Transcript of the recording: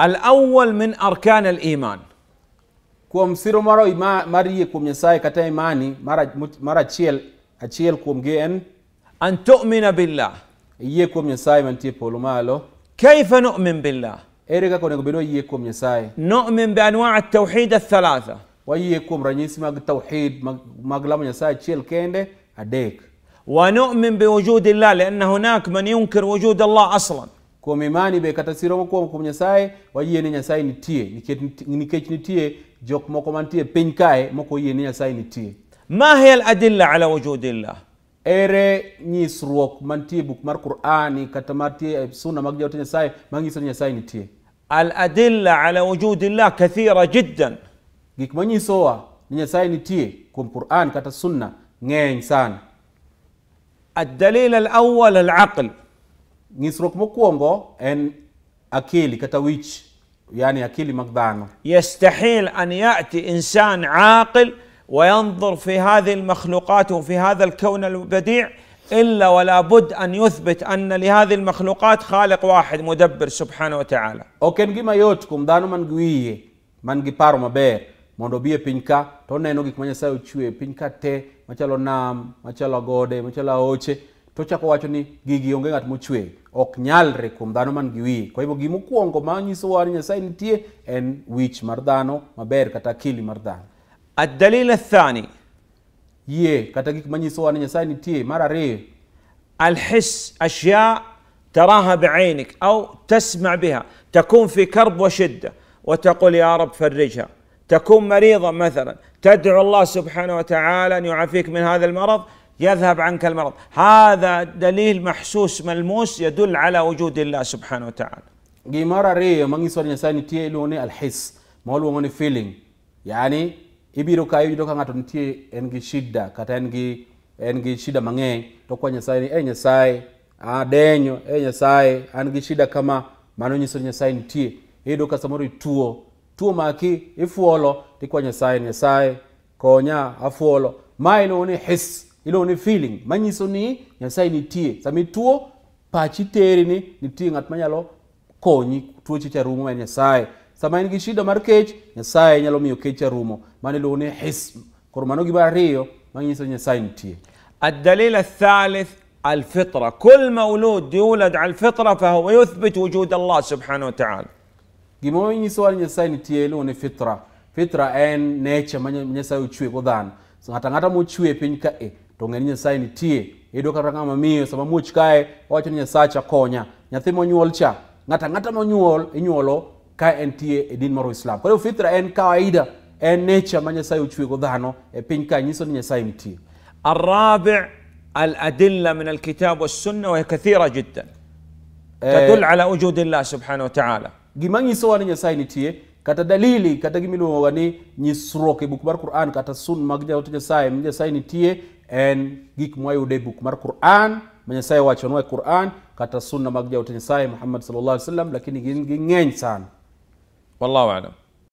الأول من أركان الإيمان. كم سيرو مرا إما مري كم يساي كتا إيماني مرا مرا تشيل أشيل كم جين أن تؤمن بالله. يكم يساي من تي بولو مالو. كيف نؤمن بالله؟ إيريكا كون يقبلو يكم يساي. نؤمن بأنواع التوحيد الثلاثة. ويكم رانيس ماك توحيد ماك لام يساي تشيل كيند أديك. ونؤمن بوجود الله لأن هناك من ينكر وجود الله أصلاً. kuom imani be kata siro mokwongo kuom nyasaye wayie ni nyasaye nitie nikech nitie jok moko mantie piny kae yie ni nyasaye nitie ma hiya aladilla ala wujudillah ere nyisruok mantie buk mar qurani kata mantie suna mag jaote nyasaye manyiso ni nyasaye nitie aladilla ala wujudillah kathira jiddan gik manyisowa ni nyasaye nitie kuom qurani kata sunna ng'eny sana الدليل الأول العقل nyisruok mokuongo en akili kata wich yani akili mag dhano yastahil an yati insan aqil وينظر في هذه المخلوقات وفي هذا الكون البديع الا ولا بد ان يثبت ان لهذه المخلوقات خالق واحد مدبر سبحانه وتعالى اوكي gima yot kuom dhano man gi wiye man gi paro maber mondo obi e piny ka to oneno gik ma nyasaye ochwe e piny ka te machalo nam machalo gode machalo aoche to chako wacho ni gigi onge ng'at mochwe ok nyalre kuom dhano man gi wiye kwa hivyo gimokwongo manyisowa ni nyasaye nitie en wich mar dhano maber kata akili mar dhano addalil athani yie kata gik manyisowa ni nyasaye nitie mar ariyo alhis ashya تراها بعينك او تسمع بها تكون في كرب وشده وتقول يا رب فرجها تكون مريضا مثلا تدعو الله سبحانه وتعالى ان يعافيك من هذا المرض يذهب عنك المرض هذا دليل محسوس ملموس يدل على وجود الله سبحانه وتعالى gimara re mangi sor nyasani tie lone al his mol woni feeling yani ibiro ka yudo ka ngato nitie en gi shida kata en gi en gi shida mang'eny to kwa nyasaye ni e nyasaye adenyo e nyasaye an gi shida kama mano nyiso nyasaye nitie iyudo ka samoro ituo tuo maki ifuolo tikwa nyasaye nyasaye konya afuolo ma iluongo ni his ilo ni feeling manyiso ni nyasaye nitie sama ituo pachi teri ni nitie ng'at manyalo konyi tuoche cha rumo en nyasaye sama in gi shida mar kech nyasaye nyalo miyo kech rumo mano lo ni hism koro mano gima ariyo manyiso nyasaye nitie الدليل الثالث الفطرة كل مولود يولد على الفطرة فهو يثبت وجود الله سبحانه وتعالى gima nyiso ni nyasaye nitie فطرة ni fitra fitra en nature ma nyasaye ochwe go dhano ng'ato ang'ata mochwe to ng'e ni nyasaye nitie iyudo kata ng'ama miyo sama muoch kae owacho ni nyasacha konya nyathi monyuol cha ng'ata ang'ata monyuol inyuolo ka entie e din moro islam kwa hiyo fitra en kawaida en nature ma nyasaye ochwego dhano e piny ka nyiso ni nyasaye nitie الرابع الأدلة من الكتاب والسنة وهي كثيرة جدا تدل على وجود الله سبحانه وتعالى gima nyisowa ni nyasaye nitie kata dalili kata gima iluongoga ni nyisruok e buk mar quran kata sun mag jaot nyasaye ma nyasaye nitie en gik mwayude e buk mar quran ma nyasaye wachonwa e quran kata sunna mag jaote nyasaye muhammad sallallahu wa sallam lakini gin ging'eny sana wallahu alam